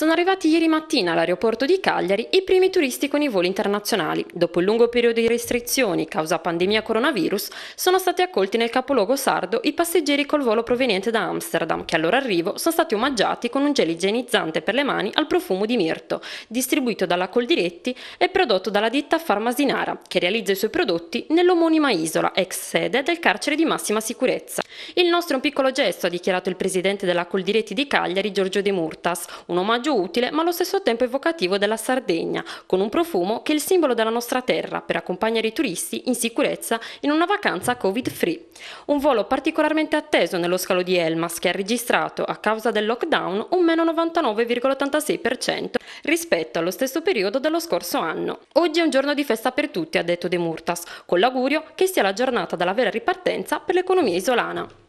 Sono arrivati ieri mattina all'aeroporto di Cagliari i primi turisti con i voli internazionali. Dopo il lungo periodo di restrizioni causa pandemia coronavirus, sono stati accolti nel capoluogo sardo i passeggeri col volo proveniente da Amsterdam, che al loro arrivo sono stati omaggiati con un gel igienizzante per le mani al profumo di mirto, distribuito dalla Coldiretti e prodotto dalla ditta Farmasinara, che realizza i suoi prodotti nell'omonima isola, ex sede del carcere di massima sicurezza. Il nostro è un piccolo gesto, ha dichiarato il presidente della Coldiretti di Cagliari, Giorgio De Murtas, un omaggio utile ma allo stesso tempo evocativo della Sardegna, con un profumo che è il simbolo della nostra terra per accompagnare i turisti in sicurezza in una vacanza covid-free. Un volo particolarmente atteso nello scalo di Elmas che ha registrato, a causa del lockdown, un meno 99,86% rispetto allo stesso periodo dello scorso anno. Oggi è un giorno di festa per tutti, ha detto De Murtas, con l'augurio che sia la giornata della vera ripartenza per l'economia isolana.